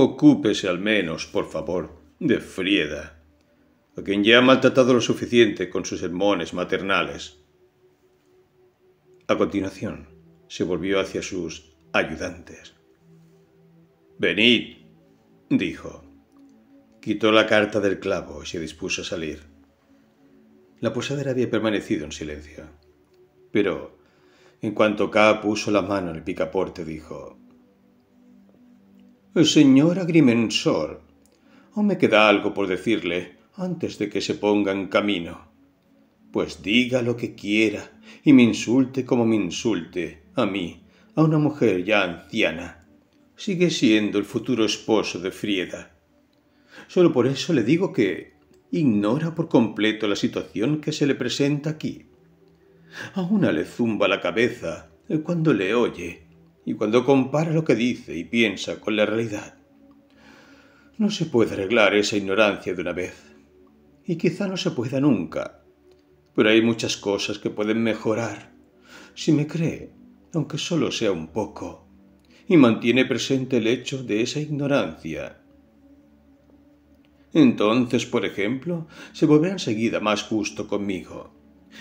Ocúpese al menos, por favor, de Frieda, a quien ya ha maltratado lo suficiente con sus sermones maternales. A continuación, se volvió hacia sus ayudantes. Venid, dijo. Quitó la carta del clavo y se dispuso a salir. La posadera había permanecido en silencio. Pero, en cuanto K puso la mano en el picaporte, dijo Señor agrimensor, ¿o me queda algo por decirle antes de que se ponga en camino. Pues diga lo que quiera y me insulte como me insulte, a mí, a una mujer ya anciana. Sigue siendo el futuro esposo de Frieda. Solo por eso le digo que ignora por completo la situación que se le presenta aquí. A una le zumba la cabeza cuando le oye y cuando compara lo que dice y piensa con la realidad, no se puede arreglar esa ignorancia de una vez, y quizá no se pueda nunca, pero hay muchas cosas que pueden mejorar si me cree, aunque solo sea un poco, y mantiene presente el hecho de esa ignorancia. Entonces, por ejemplo, se volverá enseguida más justo conmigo,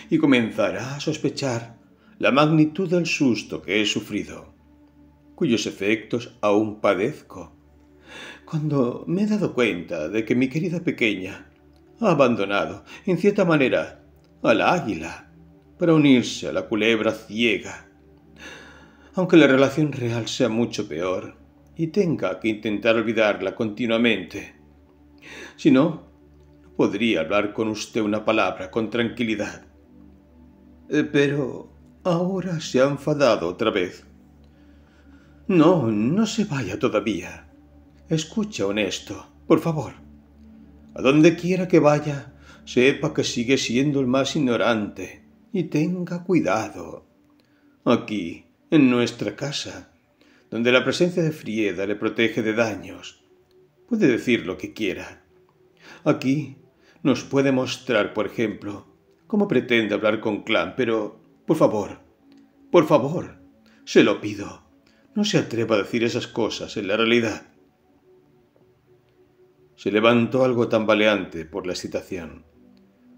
y comenzará a sospechar la magnitud del susto que he sufrido cuyos efectos aún padezco. Cuando me he dado cuenta de que mi querida pequeña ha abandonado, en cierta manera, a la águila para unirse a la culebra ciega. Aunque la relación real sea mucho peor y tenga que intentar olvidarla continuamente. Si no, podría hablar con usted una palabra con tranquilidad. Eh, pero ahora se ha enfadado otra vez. No, no se vaya todavía. Escucha, honesto, por favor. A donde quiera que vaya, sepa que sigue siendo el más ignorante y tenga cuidado. Aquí, en nuestra casa, donde la presencia de Frieda le protege de daños, puede decir lo que quiera. Aquí nos puede mostrar, por ejemplo, cómo pretende hablar con Clan, pero, por favor, por favor, se lo pido no se atreva a decir esas cosas en la realidad. Se levantó algo tambaleante por la excitación.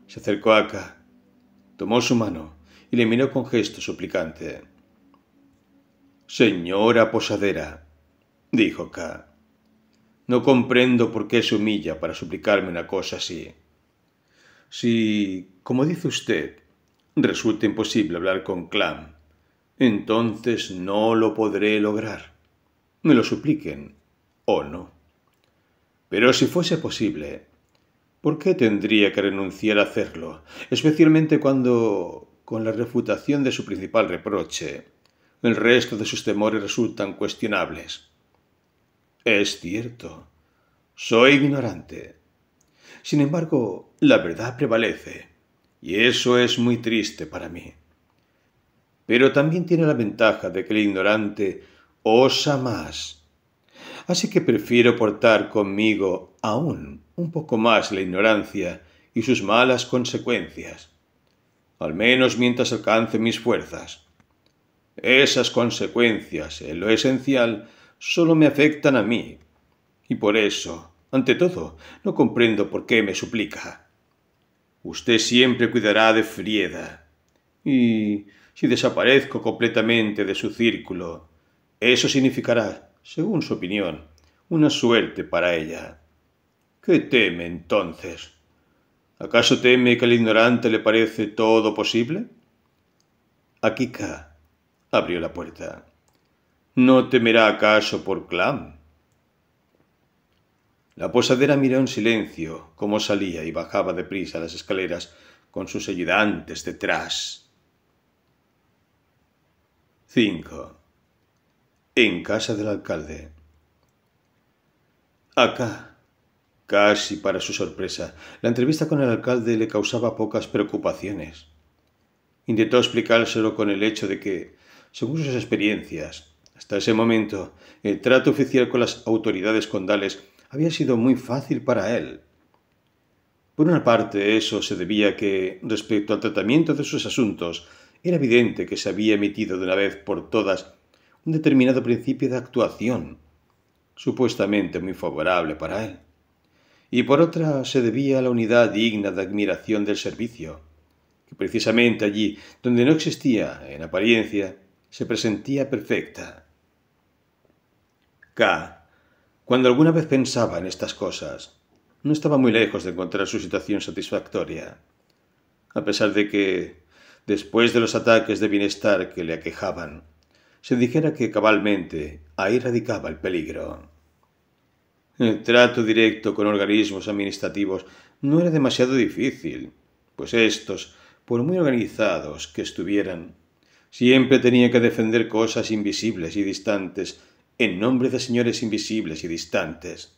Se acercó a K. tomó su mano y le miró con gesto suplicante. Señora posadera, dijo K. No comprendo por qué se humilla para suplicarme una cosa así. Si, como dice usted, resulta imposible hablar con Clam, entonces no lo podré lograr. Me lo supliquen o no. Pero si fuese posible, ¿por qué tendría que renunciar a hacerlo? Especialmente cuando, con la refutación de su principal reproche, el resto de sus temores resultan cuestionables. Es cierto, soy ignorante. Sin embargo, la verdad prevalece, y eso es muy triste para mí pero también tiene la ventaja de que el ignorante osa más. Así que prefiero portar conmigo aún un poco más la ignorancia y sus malas consecuencias, al menos mientras alcance mis fuerzas. Esas consecuencias, en lo esencial, solo me afectan a mí, y por eso, ante todo, no comprendo por qué me suplica. Usted siempre cuidará de Frieda, y si desaparezco completamente de su círculo. Eso significará, según su opinión, una suerte para ella. ¿Qué teme entonces? ¿Acaso teme que al ignorante le parece todo posible? Akika abrió la puerta. ¿No temerá acaso por Clam? La posadera miró en silencio cómo salía y bajaba deprisa las escaleras con sus ayudantes detrás. 5. En casa del alcalde. Acá, casi para su sorpresa, la entrevista con el alcalde le causaba pocas preocupaciones. Intentó explicárselo con el hecho de que, según sus experiencias, hasta ese momento, el trato oficial con las autoridades condales había sido muy fácil para él. Por una parte, eso se debía que, respecto al tratamiento de sus asuntos, era evidente que se había emitido de una vez por todas un determinado principio de actuación, supuestamente muy favorable para él. Y por otra se debía a la unidad digna de admiración del servicio, que precisamente allí, donde no existía en apariencia, se presentía perfecta. K, cuando alguna vez pensaba en estas cosas, no estaba muy lejos de encontrar su situación satisfactoria, a pesar de que después de los ataques de bienestar que le aquejaban, se dijera que cabalmente ahí radicaba el peligro. El trato directo con organismos administrativos no era demasiado difícil, pues estos, por muy organizados que estuvieran, siempre tenía que defender cosas invisibles y distantes en nombre de señores invisibles y distantes,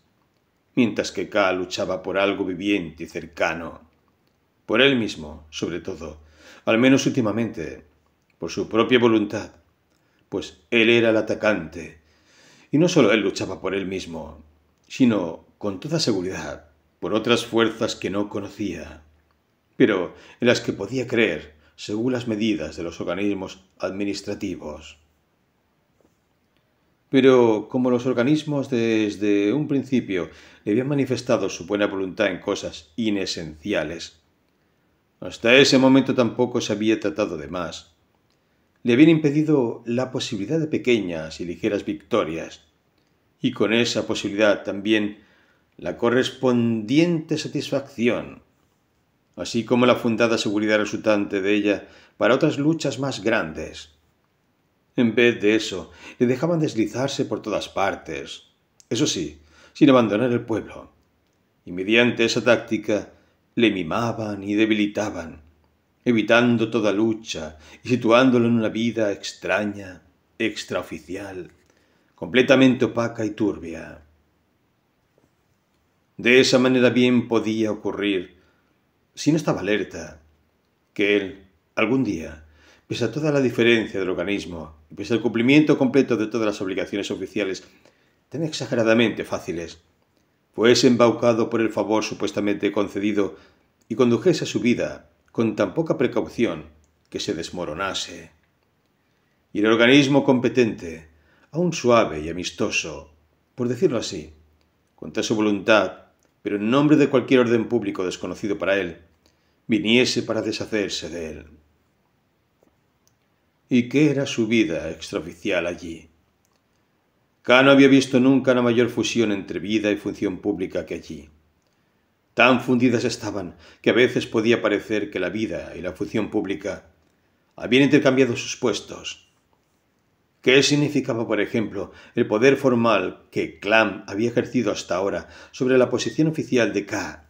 mientras que K luchaba por algo viviente y cercano, por él mismo, sobre todo, al menos últimamente, por su propia voluntad, pues él era el atacante. Y no solo él luchaba por él mismo, sino, con toda seguridad, por otras fuerzas que no conocía, pero en las que podía creer según las medidas de los organismos administrativos. Pero como los organismos desde un principio le habían manifestado su buena voluntad en cosas inesenciales, hasta ese momento tampoco se había tratado de más. Le habían impedido la posibilidad de pequeñas y ligeras victorias, y con esa posibilidad también la correspondiente satisfacción, así como la fundada seguridad resultante de ella para otras luchas más grandes. En vez de eso, le dejaban deslizarse por todas partes, eso sí, sin abandonar el pueblo. Y mediante esa táctica, le mimaban y debilitaban, evitando toda lucha y situándolo en una vida extraña, extraoficial, completamente opaca y turbia. De esa manera bien podía ocurrir, si no estaba alerta, que él, algún día, pese a toda la diferencia del organismo, y pese al cumplimiento completo de todas las obligaciones oficiales, tan exageradamente fáciles, fuese embaucado por el favor supuestamente concedido y condujese a su vida con tan poca precaución que se desmoronase. Y el organismo competente, aún suave y amistoso, por decirlo así, contra su voluntad, pero en nombre de cualquier orden público desconocido para él, viniese para deshacerse de él. ¿Y qué era su vida extraoficial allí? K no había visto nunca una mayor fusión entre vida y función pública que allí. Tan fundidas estaban que a veces podía parecer que la vida y la función pública habían intercambiado sus puestos. ¿Qué significaba, por ejemplo, el poder formal que Clan había ejercido hasta ahora sobre la posición oficial de K,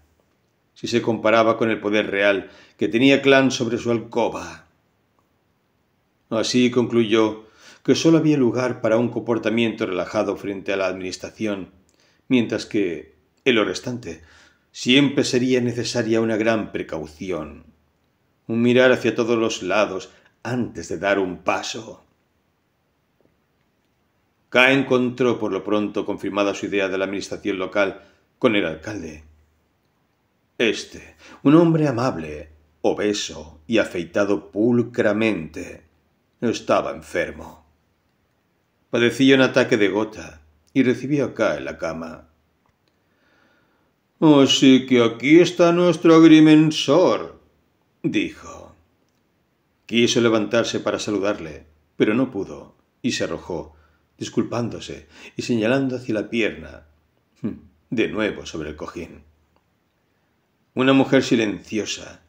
si se comparaba con el poder real que tenía Clan sobre su alcoba? Así concluyó que solo había lugar para un comportamiento relajado frente a la administración, mientras que, en lo restante, siempre sería necesaria una gran precaución, un mirar hacia todos los lados antes de dar un paso. K encontró por lo pronto confirmada su idea de la administración local con el alcalde. Este, un hombre amable, obeso y afeitado pulcramente, estaba enfermo. Padecía un ataque de gota y recibió acá en la cama. Así que aquí está nuestro agrimensor, dijo. Quiso levantarse para saludarle, pero no pudo, y se arrojó, disculpándose y señalando hacia la pierna, hmm, de nuevo sobre el cojín. Una mujer silenciosa,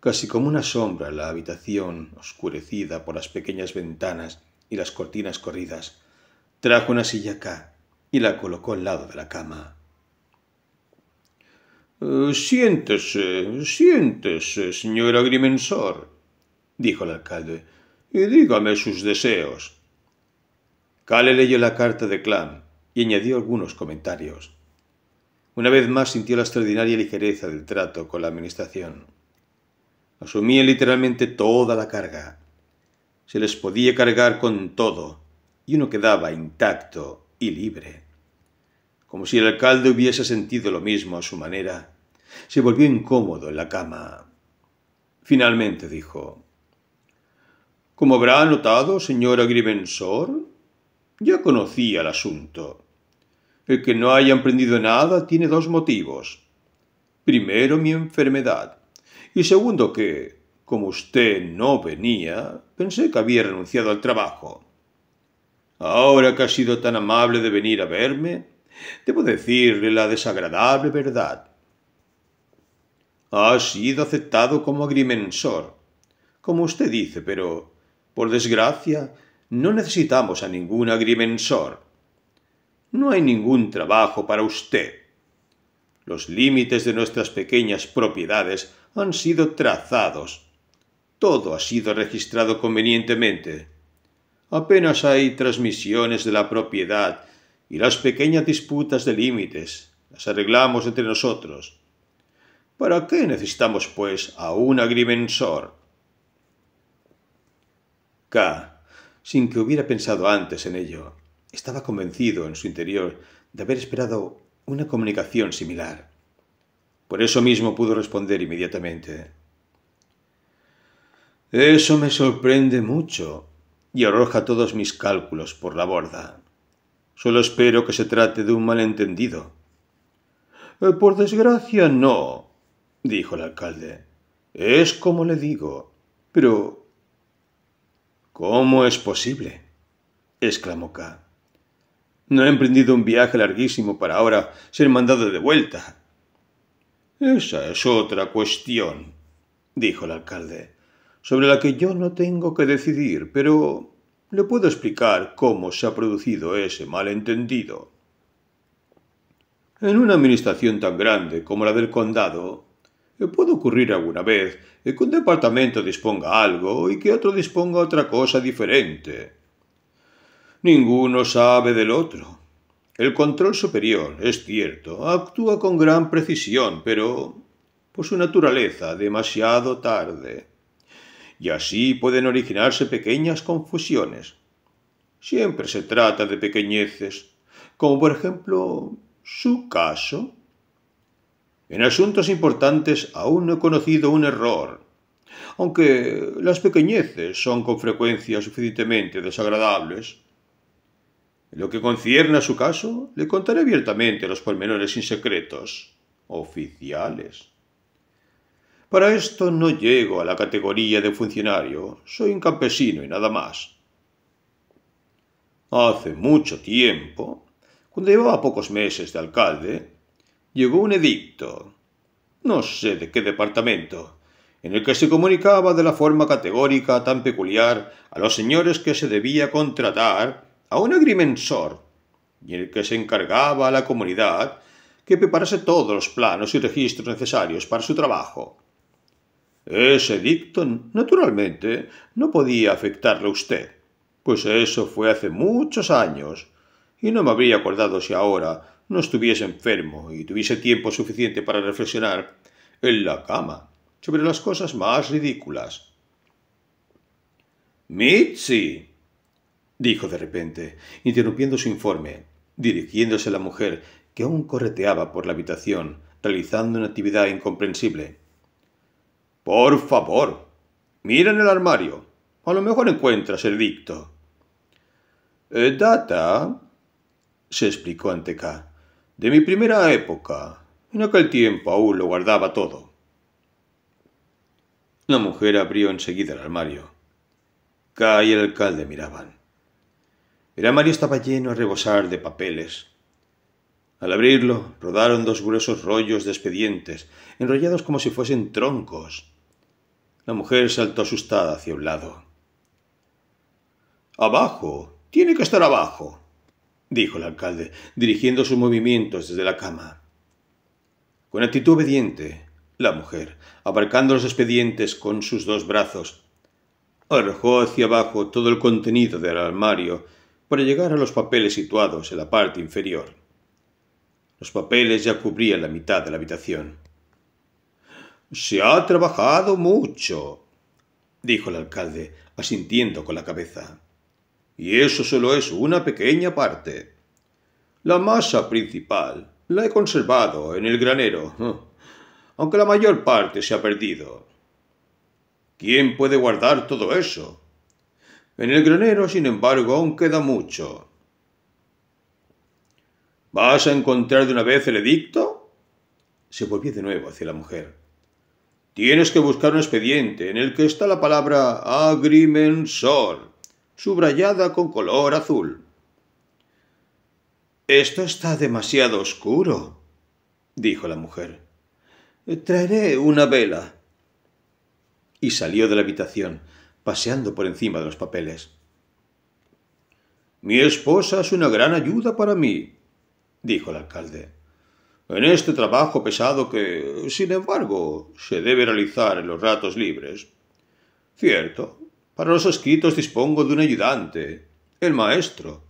casi como una sombra en la habitación oscurecida por las pequeñas ventanas y las cortinas corridas, trajo una silla acá y la colocó al lado de la cama. Eh, siéntese, siéntese, señor agrimensor, dijo el alcalde, y dígame sus deseos. Cale leyó la carta de Clan y añadió algunos comentarios. Una vez más sintió la extraordinaria ligereza del trato con la administración. Asumía literalmente toda la carga, se les podía cargar con todo, y uno quedaba intacto y libre. Como si el alcalde hubiese sentido lo mismo a su manera, se volvió incómodo en la cama. Finalmente dijo, Como habrá notado, señor agrimensor, ya conocía el asunto. El que no haya aprendido nada tiene dos motivos. Primero, mi enfermedad, y segundo que, como usted no venía, pensé que había renunciado al trabajo. Ahora que ha sido tan amable de venir a verme, debo decirle la desagradable verdad. Ha sido aceptado como agrimensor, como usted dice, pero, por desgracia, no necesitamos a ningún agrimensor. No hay ningún trabajo para usted. Los límites de nuestras pequeñas propiedades han sido trazados todo ha sido registrado convenientemente. Apenas hay transmisiones de la propiedad y las pequeñas disputas de límites las arreglamos entre nosotros. ¿Para qué necesitamos, pues, a un agrimensor? K, sin que hubiera pensado antes en ello, estaba convencido en su interior de haber esperado una comunicación similar. Por eso mismo pudo responder inmediatamente. Eso me sorprende mucho y arroja todos mis cálculos por la borda. Solo espero que se trate de un malentendido. Eh, por desgracia, no, dijo el alcalde. Es como le digo. Pero... ¿Cómo es posible? exclamó K. No he emprendido un viaje larguísimo para ahora ser mandado de vuelta. Esa es otra cuestión, dijo el alcalde sobre la que yo no tengo que decidir, pero le puedo explicar cómo se ha producido ese malentendido. En una administración tan grande como la del condado, puede ocurrir alguna vez que un departamento disponga algo y que otro disponga otra cosa diferente. Ninguno sabe del otro. El control superior, es cierto, actúa con gran precisión, pero por su naturaleza demasiado tarde y así pueden originarse pequeñas confusiones. Siempre se trata de pequeñeces, como por ejemplo su caso. En asuntos importantes aún no he conocido un error, aunque las pequeñeces son con frecuencia suficientemente desagradables. En lo que concierne a su caso, le contaré abiertamente los pormenores sin secretos, oficiales. Para esto no llego a la categoría de funcionario, soy un campesino y nada más. Hace mucho tiempo, cuando llevaba pocos meses de alcalde, llegó un edicto, no sé de qué departamento, en el que se comunicaba de la forma categórica tan peculiar a los señores que se debía contratar a un agrimensor, y en el que se encargaba a la comunidad que preparase todos los planos y registros necesarios para su trabajo. Ese Dicton, naturalmente, no podía afectarle a usted, pues eso fue hace muchos años, y no me habría acordado si ahora no estuviese enfermo y tuviese tiempo suficiente para reflexionar en la cama sobre las cosas más ridículas. Mitzi, dijo de repente, interrumpiendo su informe, dirigiéndose a la mujer que aún correteaba por la habitación, realizando una actividad incomprensible. Por favor, mira en el armario. A lo mejor encuentras el dicto. Eh, data, se explicó ante K, de mi primera época. En aquel tiempo aún lo guardaba todo. La mujer abrió enseguida el armario. K y el alcalde miraban. El armario estaba lleno a rebosar de papeles, al abrirlo, rodaron dos gruesos rollos de expedientes, enrollados como si fuesen troncos. La mujer saltó asustada hacia un lado. Abajo. Tiene que estar abajo, dijo el alcalde, dirigiendo sus movimientos desde la cama. Con actitud obediente, la mujer, abarcando los expedientes con sus dos brazos, arrojó hacia abajo todo el contenido del armario para llegar a los papeles situados en la parte inferior. Los papeles ya cubrían la mitad de la habitación. Se ha trabajado mucho, dijo el alcalde, asintiendo con la cabeza. Y eso solo es una pequeña parte. La masa principal la he conservado en el granero, aunque la mayor parte se ha perdido. ¿Quién puede guardar todo eso? En el granero, sin embargo, aún queda mucho. ¿Vas a encontrar de una vez el edicto? Se volvió de nuevo hacia la mujer. Tienes que buscar un expediente en el que está la palabra agrimensor, subrayada con color azul. Esto está demasiado oscuro, dijo la mujer. Traeré una vela. Y salió de la habitación, paseando por encima de los papeles. Mi esposa es una gran ayuda para mí, dijo el alcalde, en este trabajo pesado que, sin embargo, se debe realizar en los ratos libres. Cierto, para los escritos dispongo de un ayudante, el maestro,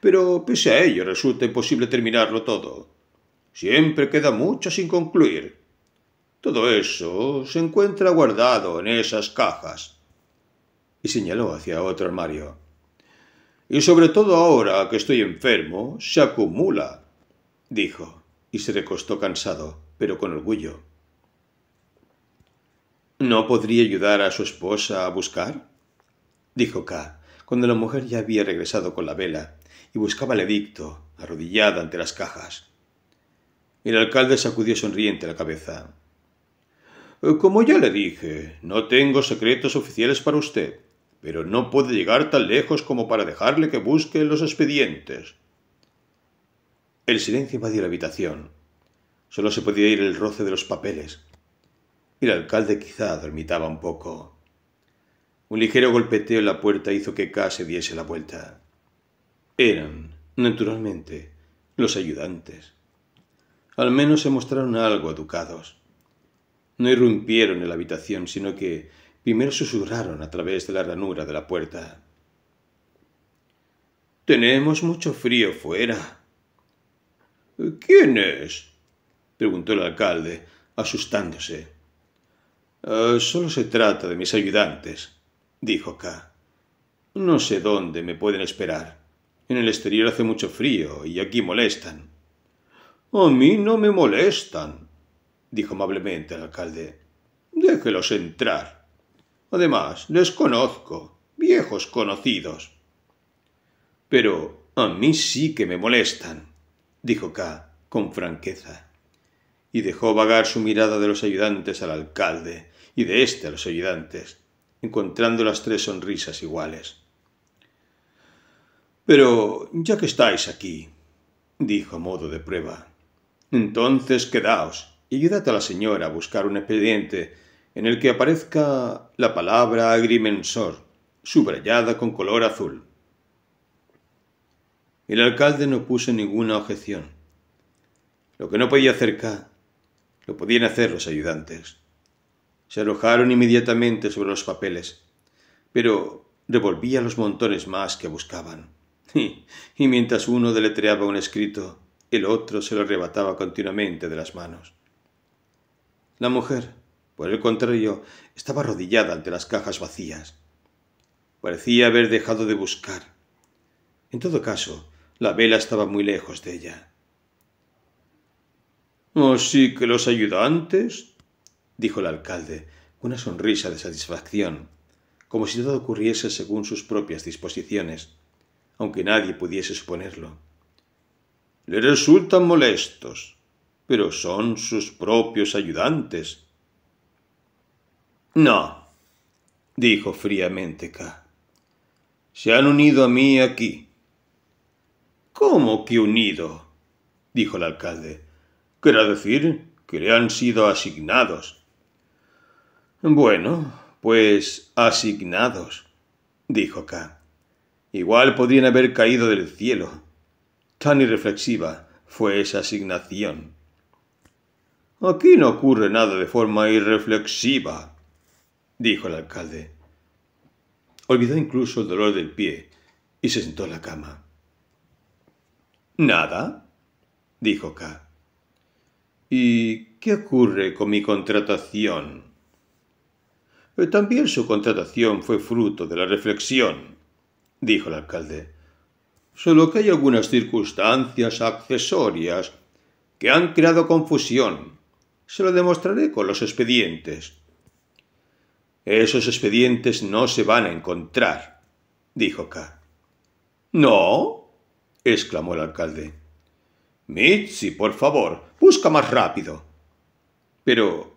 pero pese a ello resulta imposible terminarlo todo. Siempre queda mucho sin concluir. Todo eso se encuentra guardado en esas cajas. Y señaló hacia otro armario. Y sobre todo ahora que estoy enfermo, se acumula dijo, y se recostó cansado, pero con orgullo. ¿No podría ayudar a su esposa a buscar? dijo K, cuando la mujer ya había regresado con la vela y buscaba el edicto, arrodillada ante las cajas. El alcalde sacudió sonriente la cabeza. Como ya le dije, no tengo secretos oficiales para usted, pero no puede llegar tan lejos como para dejarle que busque los expedientes. El silencio invadió la habitación. Solo se podía oír el roce de los papeles. El alcalde quizá dormitaba un poco. Un ligero golpeteo en la puerta hizo que K se diese la vuelta. Eran, naturalmente, los ayudantes. Al menos se mostraron algo educados. No irrumpieron en la habitación, sino que primero susurraron a través de la ranura de la puerta. Tenemos mucho frío fuera. ¿Quién es? preguntó el alcalde, asustándose. Eh, solo se trata de mis ayudantes, dijo K. No sé dónde me pueden esperar. En el exterior hace mucho frío y aquí molestan. A mí no me molestan, dijo amablemente el alcalde. Déjelos entrar. Además, les conozco, viejos conocidos. Pero a mí sí que me molestan, dijo K con franqueza, y dejó vagar su mirada de los ayudantes al alcalde y de éste a los ayudantes, encontrando las tres sonrisas iguales. Pero ya que estáis aquí, dijo a modo de prueba, entonces quedaos y ayudad a la señora a buscar un expediente en el que aparezca la palabra agrimensor, subrayada con color azul. El alcalde no puso ninguna objeción. Lo que no podía hacer lo podían hacer los ayudantes. Se alojaron inmediatamente sobre los papeles, pero revolvía los montones más que buscaban. y mientras uno deletreaba un escrito, el otro se lo arrebataba continuamente de las manos. La mujer, por el contrario, estaba arrodillada ante las cajas vacías. Parecía haber dejado de buscar. En todo caso, la vela estaba muy lejos de ella. Así que los ayudantes, dijo el alcalde, con una sonrisa de satisfacción, como si todo ocurriese según sus propias disposiciones, aunque nadie pudiese suponerlo. Le resultan molestos, pero son sus propios ayudantes. No, dijo fríamente K. Se han unido a mí aquí ¿Cómo que unido? dijo el alcalde. Quiero decir que le han sido asignados. Bueno, pues asignados, dijo K. Igual podrían haber caído del cielo. Tan irreflexiva fue esa asignación. Aquí no ocurre nada de forma irreflexiva, dijo el alcalde. Olvidó incluso el dolor del pie y se sentó en la cama. Nada, dijo K. ¿Y qué ocurre con mi contratación? También su contratación fue fruto de la reflexión, dijo el alcalde. Solo que hay algunas circunstancias accesorias que han creado confusión. Se lo demostraré con los expedientes. Esos expedientes no se van a encontrar, dijo K. ¿No? exclamó el alcalde. Mitzi, por favor, busca más rápido. Pero,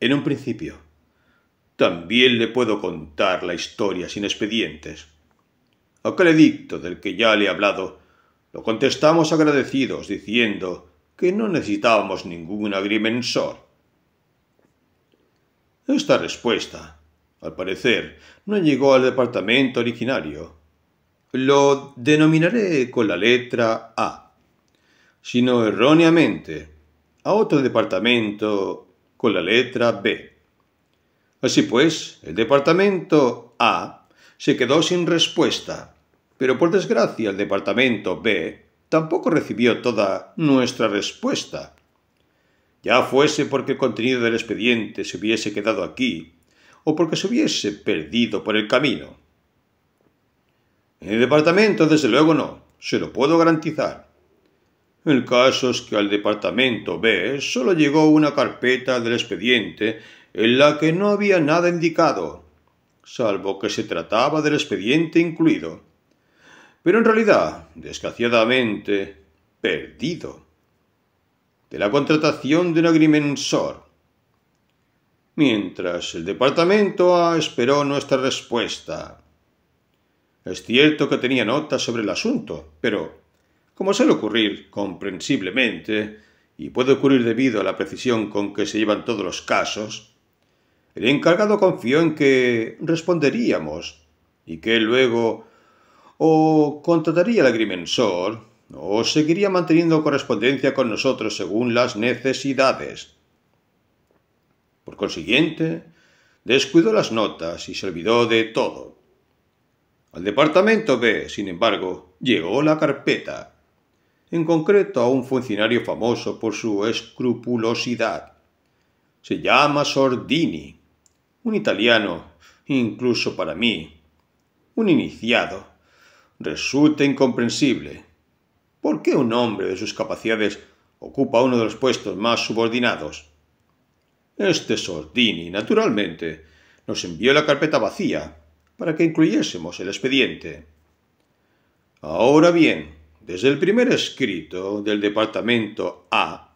en un principio, también le puedo contar la historia sin expedientes. Aquel edicto del que ya le he hablado lo contestamos agradecidos diciendo que no necesitábamos ningún agrimensor. Esta respuesta, al parecer, no llegó al departamento originario lo denominaré con la letra A, sino erróneamente a otro departamento con la letra B. Así pues, el departamento A se quedó sin respuesta, pero por desgracia el departamento B tampoco recibió toda nuestra respuesta. Ya fuese porque el contenido del expediente se hubiese quedado aquí, o porque se hubiese perdido por el camino. En el departamento, desde luego, no. Se lo puedo garantizar. El caso es que al departamento B solo llegó una carpeta del expediente en la que no había nada indicado, salvo que se trataba del expediente incluido. Pero en realidad, desgraciadamente, perdido. De la contratación de un agrimensor. Mientras el departamento A esperó nuestra respuesta. Es cierto que tenía notas sobre el asunto, pero, como suele ocurrir comprensiblemente, y puede ocurrir debido a la precisión con que se llevan todos los casos, el encargado confió en que responderíamos y que luego o contrataría al agrimensor o seguiría manteniendo correspondencia con nosotros según las necesidades. Por consiguiente, descuidó las notas y se olvidó de todo. Al departamento B, sin embargo, llegó la carpeta. En concreto a un funcionario famoso por su escrupulosidad. Se llama Sordini, un italiano, incluso para mí, un iniciado. Resulta incomprensible. ¿Por qué un hombre de sus capacidades ocupa uno de los puestos más subordinados? Este Sordini, naturalmente, nos envió la carpeta vacía, para que incluyésemos el expediente. Ahora bien, desde el primer escrito del Departamento A,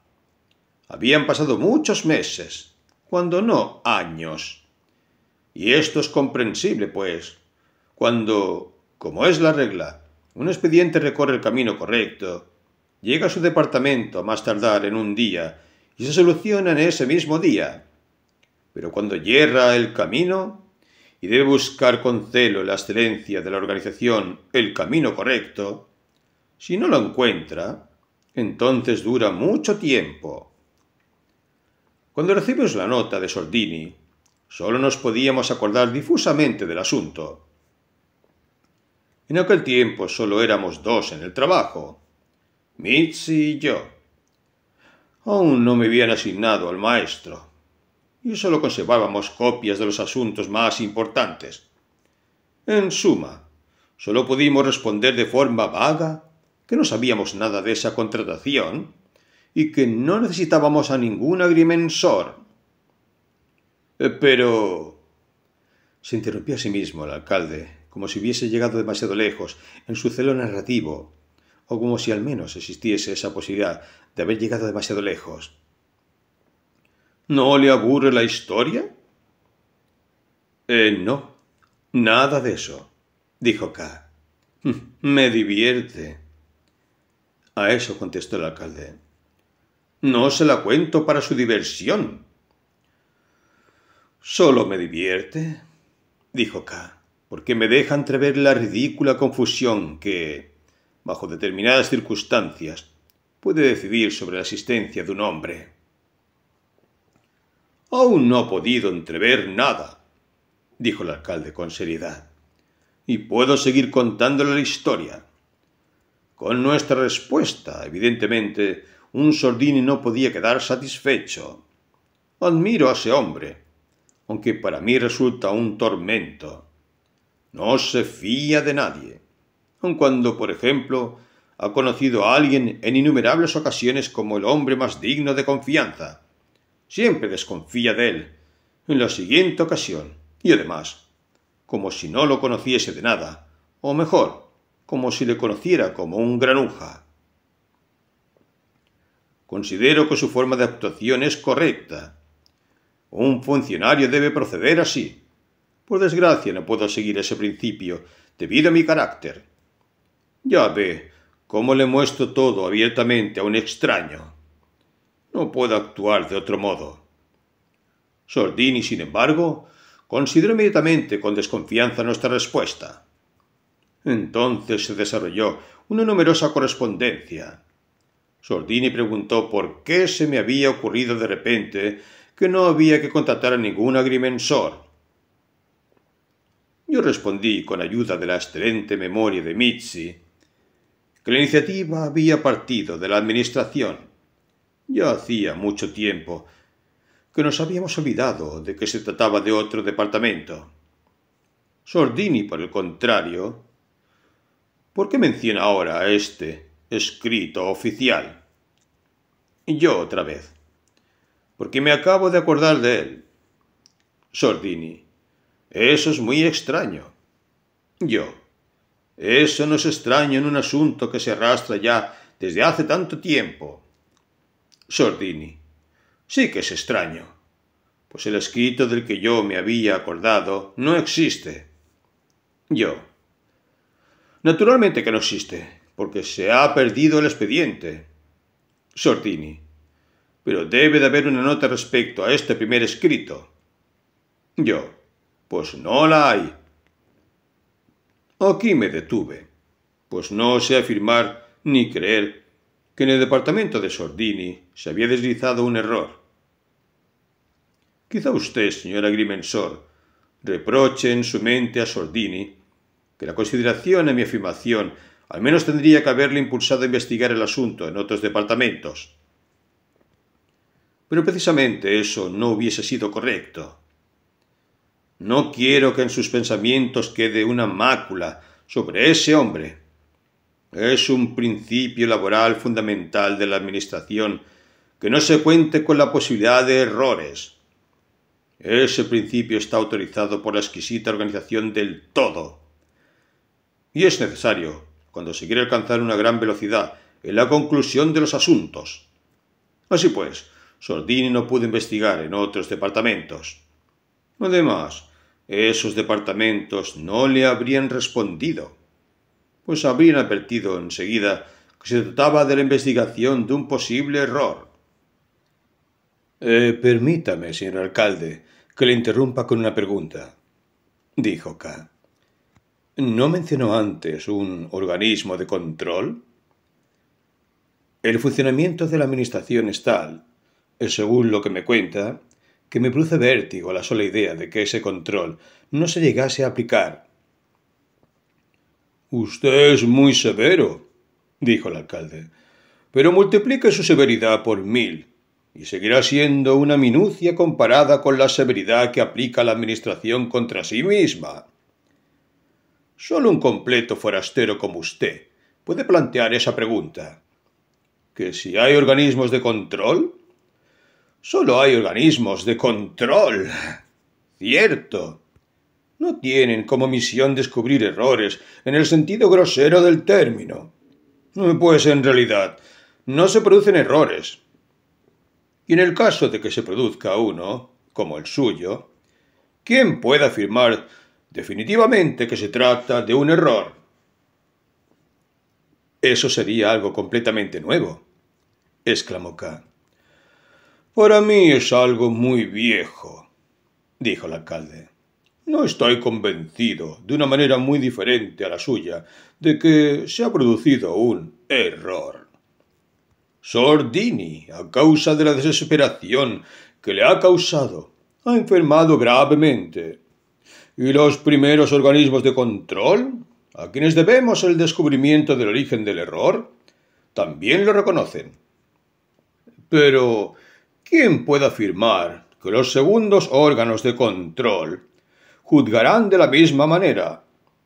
habían pasado muchos meses, cuando no años. Y esto es comprensible, pues, cuando, como es la regla, un expediente recorre el camino correcto, llega a su departamento a más tardar en un día y se soluciona en ese mismo día. Pero cuando hierra el camino, y debe buscar con celo la excelencia de la organización el camino correcto, si no lo encuentra, entonces dura mucho tiempo. Cuando recibimos la nota de Sordini, solo nos podíamos acordar difusamente del asunto. En aquel tiempo solo éramos dos en el trabajo, Mitzi y yo. Aún no me habían asignado al maestro y solo conservábamos copias de los asuntos más importantes. En suma, solo pudimos responder de forma vaga que no sabíamos nada de esa contratación y que no necesitábamos a ningún agrimensor. Eh, pero... se interrumpió a sí mismo el alcalde, como si hubiese llegado demasiado lejos en su celo narrativo, o como si al menos existiese esa posibilidad de haber llegado demasiado lejos. ¿No le aburre la historia? Eh, no, nada de eso, dijo K. Mm, me divierte. A eso contestó el alcalde. No se la cuento para su diversión. Solo me divierte, dijo K, porque me deja entrever la ridícula confusión que, bajo determinadas circunstancias, puede decidir sobre la existencia de un hombre. Aún no ha podido entrever nada, dijo el alcalde con seriedad. Y puedo seguir contándole la historia. Con nuestra respuesta, evidentemente, un Sordini no podía quedar satisfecho. Admiro a ese hombre, aunque para mí resulta un tormento. No se fía de nadie, aun cuando, por ejemplo, ha conocido a alguien en innumerables ocasiones como el hombre más digno de confianza, siempre desconfía de él, en la siguiente ocasión, y además, como si no lo conociese de nada, o mejor, como si le conociera como un granuja. Considero que su forma de actuación es correcta. Un funcionario debe proceder así. Por desgracia no puedo seguir ese principio, debido a mi carácter. Ya ve cómo le muestro todo abiertamente a un extraño. No puedo actuar de otro modo. Sordini, sin embargo, consideró inmediatamente con desconfianza nuestra respuesta. Entonces se desarrolló una numerosa correspondencia. Sordini preguntó por qué se me había ocurrido de repente que no había que contratar a ningún agrimensor. Yo respondí con ayuda de la excelente memoria de Mitzi que la iniciativa había partido de la administración ya hacía mucho tiempo que nos habíamos olvidado de que se trataba de otro departamento. Sordini, por el contrario, ¿por qué menciona ahora este escrito oficial? Yo otra vez, porque me acabo de acordar de él. Sordini, eso es muy extraño. Yo, eso no es extraño en un asunto que se arrastra ya desde hace tanto tiempo. Sordini. Sí que es extraño, pues el escrito del que yo me había acordado no existe. Yo. Naturalmente que no existe, porque se ha perdido el expediente. Sordini. Pero debe de haber una nota respecto a este primer escrito. Yo. Pues no la hay. Aquí me detuve, pues no sé afirmar ni creer que en el departamento de Sordini se había deslizado un error. Quizá usted, señor Agrimensor, reproche en su mente a Sordini que la consideración a mi afirmación al menos tendría que haberle impulsado a investigar el asunto en otros departamentos. Pero precisamente eso no hubiese sido correcto. No quiero que en sus pensamientos quede una mácula sobre ese hombre es un principio laboral fundamental de la Administración que no se cuente con la posibilidad de errores. Ese principio está autorizado por la exquisita organización del todo. Y es necesario, cuando se quiere alcanzar una gran velocidad, en la conclusión de los asuntos. Así pues, Sordini no pudo investigar en otros departamentos. Además, esos departamentos no le habrían respondido pues habrían advertido enseguida que se trataba de la investigación de un posible error. Eh, permítame, señor alcalde, que le interrumpa con una pregunta, dijo K. ¿No mencionó antes un organismo de control? El funcionamiento de la Administración es tal, eh, según lo que me cuenta, que me produce vértigo la sola idea de que ese control no se llegase a aplicar Usted es muy severo, dijo el alcalde, pero multiplique su severidad por mil y seguirá siendo una minucia comparada con la severidad que aplica la Administración contra sí misma. Solo un completo forastero como usted puede plantear esa pregunta. ¿Que si hay organismos de control? Solo hay organismos de control. Cierto no tienen como misión descubrir errores en el sentido grosero del término. Pues en realidad, no se producen errores. Y en el caso de que se produzca uno, como el suyo, ¿quién puede afirmar definitivamente que se trata de un error? Eso sería algo completamente nuevo, exclamó K. Para mí es algo muy viejo, dijo el alcalde. No estoy convencido, de una manera muy diferente a la suya, de que se ha producido un error. Sordini, a causa de la desesperación que le ha causado, ha enfermado gravemente. ¿Y los primeros organismos de control, a quienes debemos el descubrimiento del origen del error, también lo reconocen? Pero, ¿quién puede afirmar que los segundos órganos de control juzgarán de la misma manera,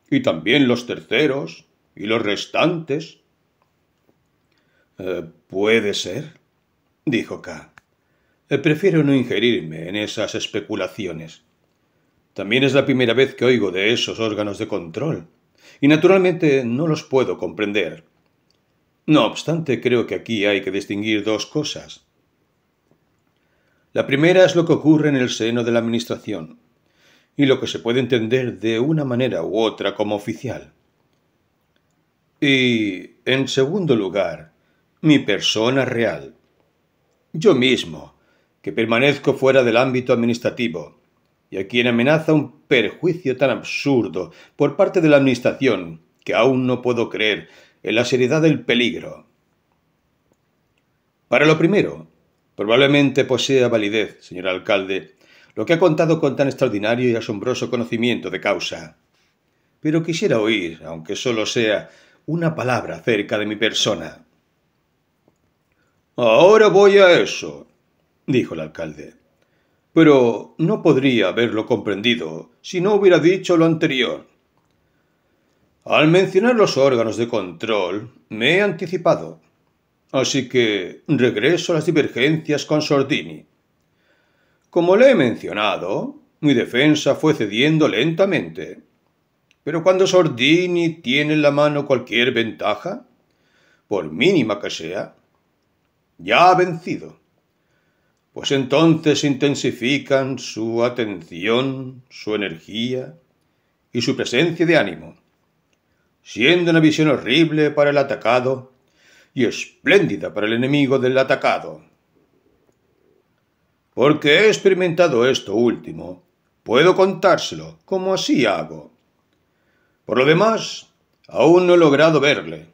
y también los terceros y los restantes. Eh, puede ser, dijo K. Eh, prefiero no ingerirme en esas especulaciones. También es la primera vez que oigo de esos órganos de control, y naturalmente no los puedo comprender. No obstante, creo que aquí hay que distinguir dos cosas. La primera es lo que ocurre en el seno de la Administración, y lo que se puede entender de una manera u otra como oficial. Y, en segundo lugar, mi persona real. Yo mismo, que permanezco fuera del ámbito administrativo, y a quien amenaza un perjuicio tan absurdo por parte de la Administración, que aún no puedo creer en la seriedad del peligro. Para lo primero, probablemente posea validez, señor alcalde, lo que ha contado con tan extraordinario y asombroso conocimiento de causa. Pero quisiera oír, aunque solo sea, una palabra acerca de mi persona. Ahora voy a eso, dijo el alcalde. Pero no podría haberlo comprendido si no hubiera dicho lo anterior. Al mencionar los órganos de control, me he anticipado. Así que regreso a las divergencias con Sordini. Como le he mencionado, mi defensa fue cediendo lentamente. Pero cuando Sordini tiene en la mano cualquier ventaja, por mínima que sea, ya ha vencido. Pues entonces intensifican su atención, su energía y su presencia de ánimo, siendo una visión horrible para el atacado y espléndida para el enemigo del atacado. Porque he experimentado esto último, puedo contárselo, como así hago. Por lo demás, aún no he logrado verle.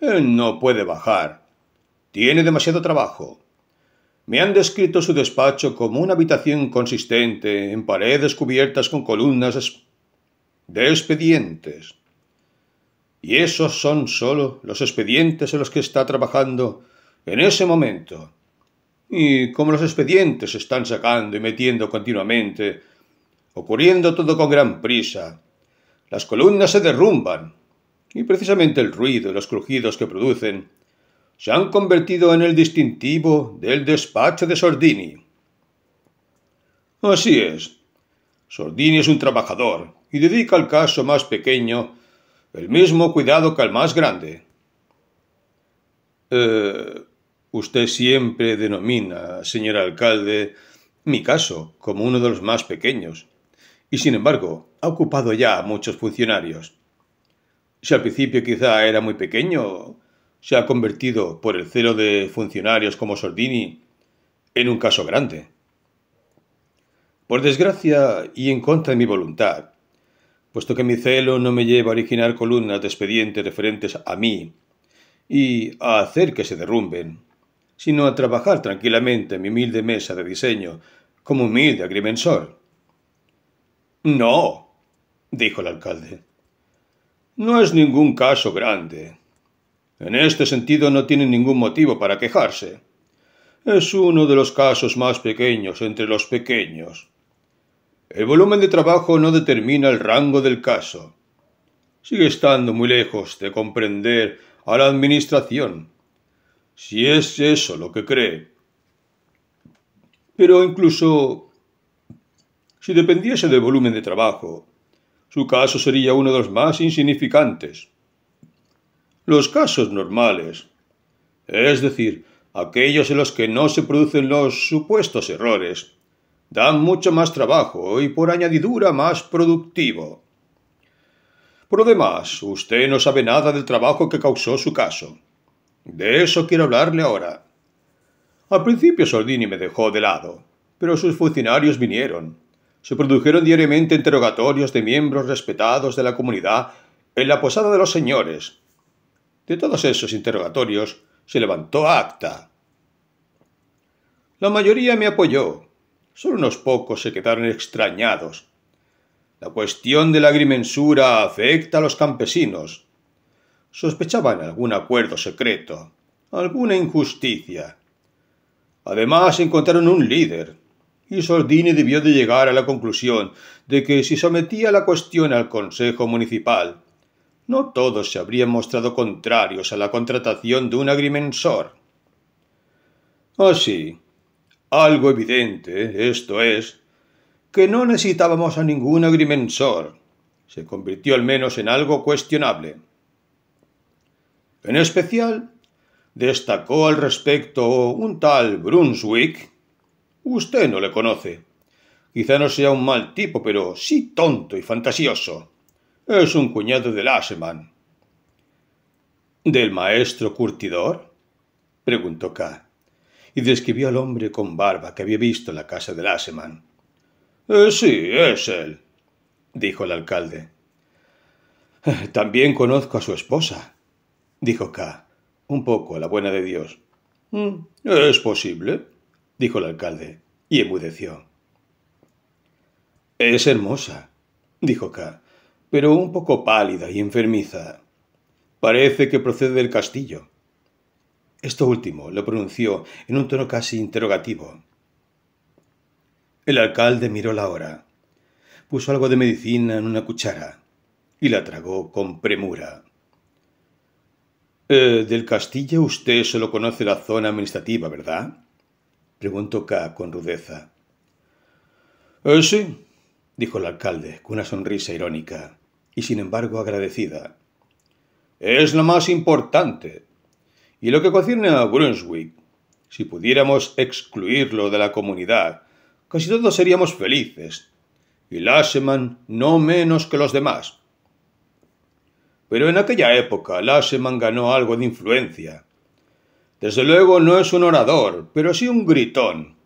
Él no puede bajar. Tiene demasiado trabajo. Me han descrito su despacho como una habitación consistente en paredes cubiertas con columnas de expedientes. Y esos son solo los expedientes en los que está trabajando en ese momento. Y como los expedientes se están sacando y metiendo continuamente, ocurriendo todo con gran prisa, las columnas se derrumban, y precisamente el ruido y los crujidos que producen se han convertido en el distintivo del despacho de Sordini. Así es. Sordini es un trabajador y dedica al caso más pequeño el mismo cuidado que al más grande. Eh, Usted siempre denomina, señor alcalde, mi caso como uno de los más pequeños, y sin embargo ha ocupado ya a muchos funcionarios. Si al principio quizá era muy pequeño, se ha convertido por el celo de funcionarios como Sordini en un caso grande. Por desgracia y en contra de mi voluntad, puesto que mi celo no me lleva a originar columnas de expedientes referentes a mí y a hacer que se derrumben, sino a trabajar tranquilamente en mi humilde mesa de diseño, como humilde agrimensor. No, dijo el alcalde. No es ningún caso grande. En este sentido no tiene ningún motivo para quejarse. Es uno de los casos más pequeños entre los pequeños. El volumen de trabajo no determina el rango del caso. Sigue estando muy lejos de comprender a la Administración si es eso lo que cree. Pero incluso si dependiese del volumen de trabajo, su caso sería uno de los más insignificantes. Los casos normales, es decir, aquellos en los que no se producen los supuestos errores, dan mucho más trabajo y por añadidura más productivo. Por lo demás, usted no sabe nada del trabajo que causó su caso. De eso quiero hablarle ahora. Al principio Soldini me dejó de lado, pero sus funcionarios vinieron. Se produjeron diariamente interrogatorios de miembros respetados de la comunidad en la posada de los señores. De todos esos interrogatorios se levantó acta. La mayoría me apoyó. Solo unos pocos se quedaron extrañados. La cuestión de la agrimensura afecta a los campesinos sospechaban algún acuerdo secreto, alguna injusticia. Además encontraron un líder, y Sordini debió de llegar a la conclusión de que si sometía la cuestión al Consejo Municipal, no todos se habrían mostrado contrarios a la contratación de un agrimensor. Así, ah, algo evidente, esto es, que no necesitábamos a ningún agrimensor. Se convirtió al menos en algo cuestionable. En especial, destacó al respecto un tal Brunswick. Usted no le conoce. Quizá no sea un mal tipo, pero sí tonto y fantasioso. Es un cuñado de Laseman. ¿Del maestro curtidor? preguntó K. Y describió al hombre con barba que había visto en la casa de Laseman. Eh, sí, es él, dijo el alcalde. También conozco a su esposa, dijo K. Un poco a la buena de Dios. Mm. Es posible, dijo el alcalde, y emudeció. Es hermosa, dijo K, pero un poco pálida y enfermiza. Parece que procede del castillo. Esto último lo pronunció en un tono casi interrogativo. El alcalde miró la hora, puso algo de medicina en una cuchara y la tragó con premura. Eh, del castillo usted solo conoce la zona administrativa, ¿verdad? preguntó K con rudeza. Eh, sí, dijo el alcalde, con una sonrisa irónica y sin embargo agradecida. Es lo más importante. Y lo que concierne a Brunswick, si pudiéramos excluirlo de la comunidad, casi todos seríamos felices. Y Lasseman no menos que los demás pero en aquella época Lasseman ganó algo de influencia. Desde luego no es un orador, pero sí un gritón,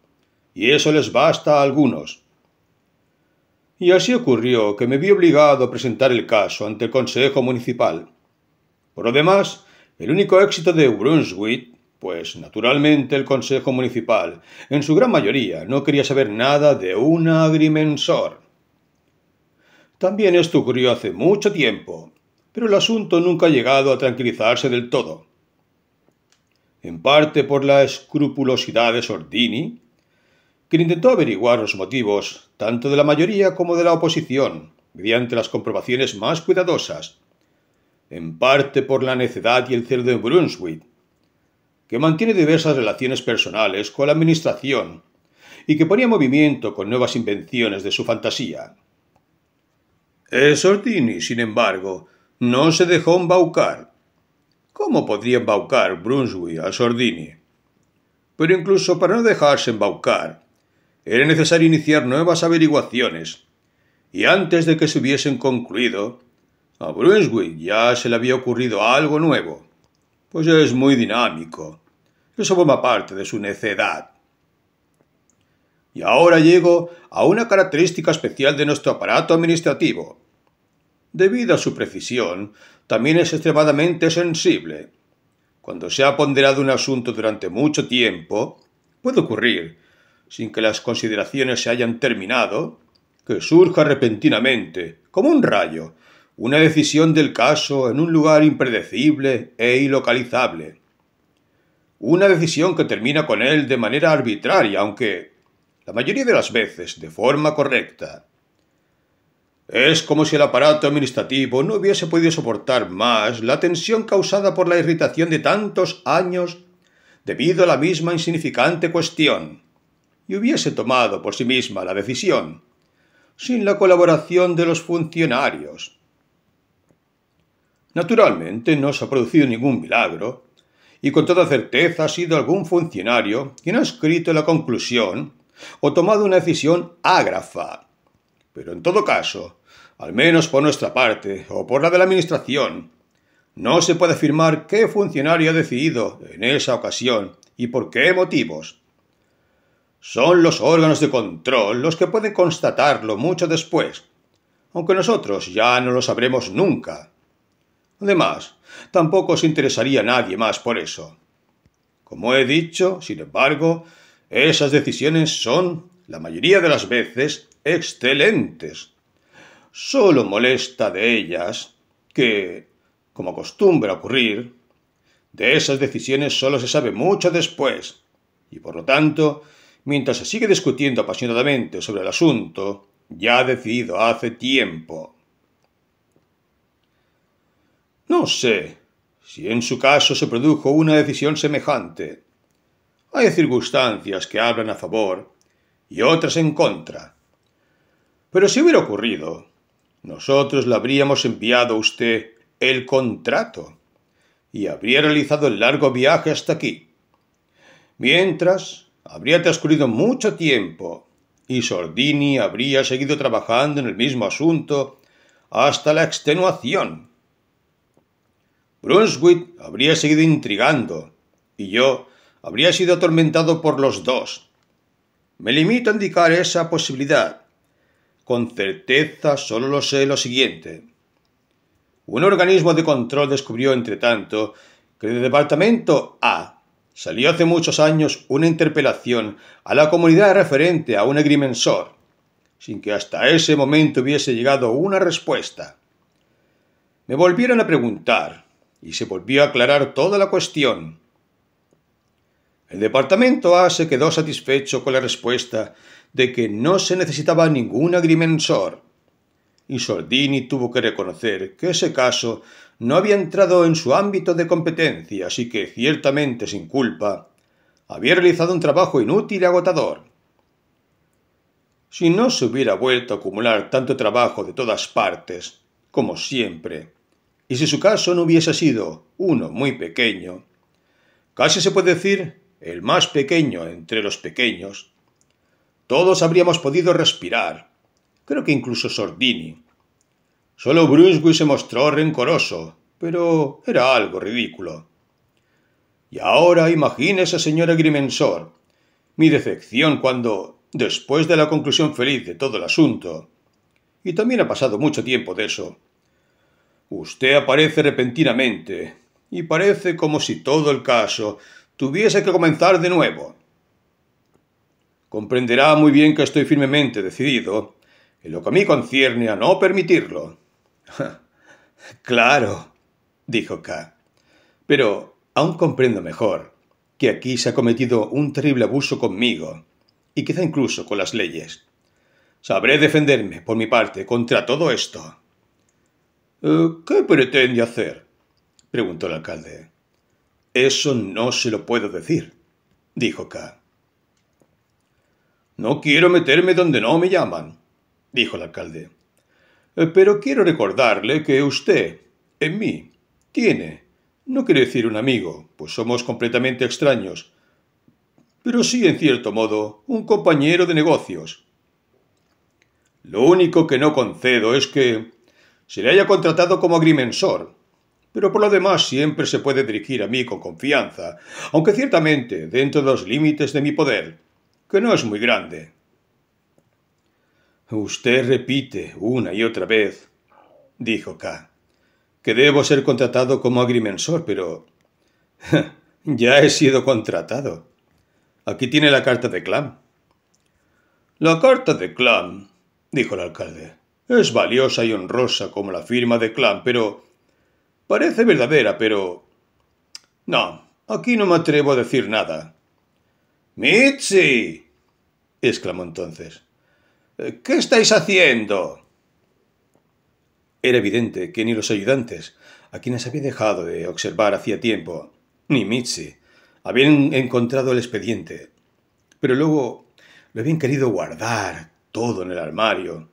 y eso les basta a algunos. Y así ocurrió que me vi obligado a presentar el caso ante el Consejo Municipal. Por lo demás, el único éxito de Brunswick, pues naturalmente el Consejo Municipal, en su gran mayoría, no quería saber nada de un agrimensor. También esto ocurrió hace mucho tiempo, pero el asunto nunca ha llegado a tranquilizarse del todo. En parte por la escrupulosidad de Sordini, quien intentó averiguar los motivos tanto de la mayoría como de la oposición mediante las comprobaciones más cuidadosas, en parte por la necedad y el celo de Brunswick, que mantiene diversas relaciones personales con la administración y que ponía movimiento con nuevas invenciones de su fantasía. Sordini, sin embargo, no se dejó embaucar. ¿Cómo podría embaucar Brunswick a Sordini? Pero incluso para no dejarse embaucar, era necesario iniciar nuevas averiguaciones, y antes de que se hubiesen concluido, a Brunswick ya se le había ocurrido algo nuevo, pues es muy dinámico. Eso forma parte de su necedad. Y ahora llego a una característica especial de nuestro aparato administrativo, debido a su precisión, también es extremadamente sensible. Cuando se ha ponderado un asunto durante mucho tiempo, puede ocurrir, sin que las consideraciones se hayan terminado, que surja repentinamente, como un rayo, una decisión del caso en un lugar impredecible e ilocalizable. Una decisión que termina con él de manera arbitraria, aunque la mayoría de las veces de forma correcta. Es como si el aparato administrativo no hubiese podido soportar más la tensión causada por la irritación de tantos años debido a la misma insignificante cuestión, y hubiese tomado por sí misma la decisión, sin la colaboración de los funcionarios. Naturalmente no se ha producido ningún milagro, y con toda certeza ha sido algún funcionario quien ha escrito la conclusión o tomado una decisión ágrafa pero en todo caso, al menos por nuestra parte, o por la de la Administración, no se puede afirmar qué funcionario ha decidido en esa ocasión y por qué motivos. Son los órganos de control los que pueden constatarlo mucho después, aunque nosotros ya no lo sabremos nunca. Además, tampoco se interesaría a nadie más por eso. Como he dicho, sin embargo, esas decisiones son, la mayoría de las veces, excelentes. Solo molesta de ellas que, como acostumbra ocurrir, de esas decisiones solo se sabe mucho después, y por lo tanto, mientras se sigue discutiendo apasionadamente sobre el asunto, ya ha decidido hace tiempo. No sé si en su caso se produjo una decisión semejante. Hay circunstancias que hablan a favor y otras en contra. Pero si hubiera ocurrido, nosotros le habríamos enviado a usted el contrato y habría realizado el largo viaje hasta aquí. Mientras, habría transcurrido mucho tiempo y Sordini habría seguido trabajando en el mismo asunto hasta la extenuación. Brunswick habría seguido intrigando y yo habría sido atormentado por los dos. Me limito a indicar esa posibilidad con certeza solo lo sé lo siguiente. Un organismo de control descubrió, entre tanto, que del Departamento A salió hace muchos años una interpelación a la comunidad referente a un agrimensor, sin que hasta ese momento hubiese llegado una respuesta. Me volvieron a preguntar y se volvió a aclarar toda la cuestión. El departamento A se quedó satisfecho con la respuesta de que no se necesitaba ningún agrimensor. Y Sordini tuvo que reconocer que ese caso no había entrado en su ámbito de competencia, así que ciertamente sin culpa, había realizado un trabajo inútil y agotador. Si no se hubiera vuelto a acumular tanto trabajo de todas partes, como siempre, y si su caso no hubiese sido uno muy pequeño, casi se puede decir el más pequeño entre los pequeños, todos habríamos podido respirar. Creo que incluso Sordini. Solo Brunswick se mostró rencoroso, pero era algo ridículo. Y ahora imagínese, señora Grimensor, mi decepción cuando, después de la conclusión feliz de todo el asunto, y también ha pasado mucho tiempo de eso, usted aparece repentinamente, y parece como si todo el caso tuviese que comenzar de nuevo comprenderá muy bien que estoy firmemente decidido, en lo que a mí concierne, a no permitirlo. claro, dijo K. Pero aún comprendo mejor que aquí se ha cometido un terrible abuso conmigo, y quizá incluso con las leyes. Sabré defenderme, por mi parte, contra todo esto. Eh, ¿Qué pretende hacer? preguntó el alcalde. Eso no se lo puedo decir, dijo K. No quiero meterme donde no me llaman, dijo el alcalde. Eh, pero quiero recordarle que usted, en mí, tiene, no quiero decir un amigo, pues somos completamente extraños, pero sí, en cierto modo, un compañero de negocios. Lo único que no concedo es que se le haya contratado como agrimensor, pero por lo demás siempre se puede dirigir a mí con confianza, aunque ciertamente dentro de los límites de mi poder que no es muy grande. Usted repite una y otra vez, dijo K, que debo ser contratado como agrimensor, pero... ya he sido contratado. Aquí tiene la carta de Clam. La carta de Clam, dijo el alcalde, es valiosa y honrosa como la firma de Clam, pero... parece verdadera, pero... No, aquí no me atrevo a decir nada. Mitzi. exclamó entonces. Eh, ¿Qué estáis haciendo? Era evidente que ni los ayudantes, a quienes había dejado de observar hacía tiempo, ni Mitzi, habían encontrado el expediente. Pero luego lo habían querido guardar todo en el armario,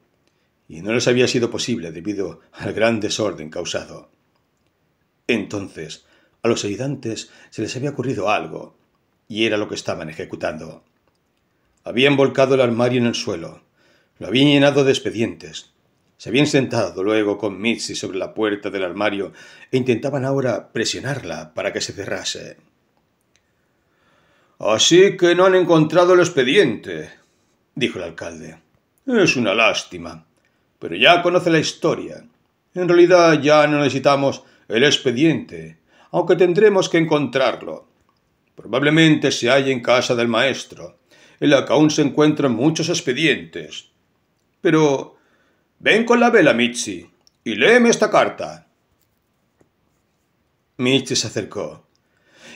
y no les había sido posible debido al gran desorden causado. Entonces, a los ayudantes se les había ocurrido algo, y era lo que estaban ejecutando. Habían volcado el armario en el suelo, lo habían llenado de expedientes, se habían sentado luego con Mitzi sobre la puerta del armario e intentaban ahora presionarla para que se cerrase. Así que no han encontrado el expediente, dijo el alcalde. Es una lástima, pero ya conoce la historia. En realidad ya no necesitamos el expediente, aunque tendremos que encontrarlo. Probablemente se halla en casa del maestro, en la que aún se encuentran muchos expedientes. Pero ven con la vela, Mitzi, y léeme esta carta. Mitzi se acercó,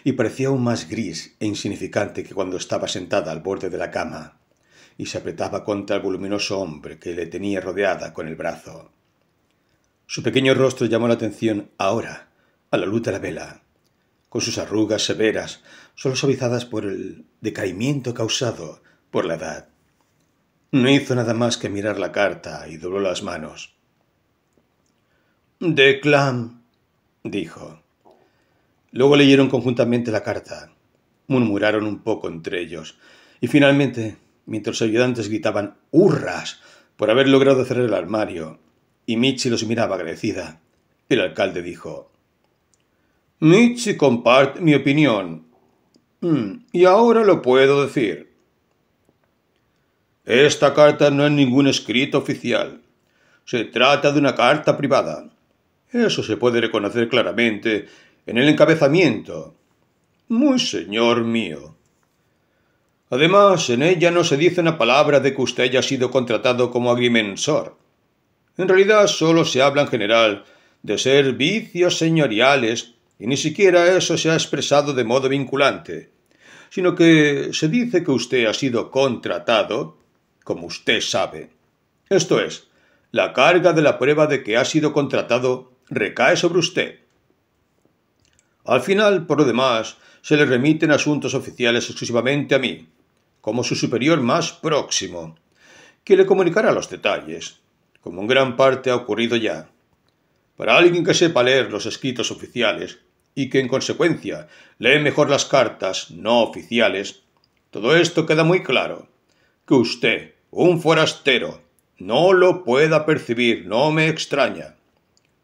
y parecía aún más gris e insignificante que cuando estaba sentada al borde de la cama, y se apretaba contra el voluminoso hombre que le tenía rodeada con el brazo. Su pequeño rostro llamó la atención ahora, a la luz de la vela, con sus arrugas severas, solo suavizadas por el decaimiento causado por la edad. No hizo nada más que mirar la carta y dobló las manos. De dijo. Luego leyeron conjuntamente la carta, murmuraron un poco entre ellos, y finalmente, mientras los ayudantes gritaban ¡Hurras! por haber logrado cerrar el armario, y Michi los miraba agradecida, el alcalde dijo Michi comparte mi opinión Mm, y ahora lo puedo decir. Esta carta no es ningún escrito oficial. Se trata de una carta privada. Eso se puede reconocer claramente en el encabezamiento. Muy señor mío. Además, en ella no se dice una palabra de que usted haya sido contratado como agrimensor. En realidad solo se habla en general de servicios señoriales y ni siquiera eso se ha expresado de modo vinculante, sino que se dice que usted ha sido contratado, como usted sabe. Esto es, la carga de la prueba de que ha sido contratado recae sobre usted. Al final, por lo demás, se le remiten asuntos oficiales exclusivamente a mí, como su superior más próximo, que le comunicará los detalles, como en gran parte ha ocurrido ya. Para alguien que sepa leer los escritos oficiales, y que en consecuencia lee mejor las cartas no oficiales, todo esto queda muy claro. Que usted, un forastero, no lo pueda percibir, no me extraña.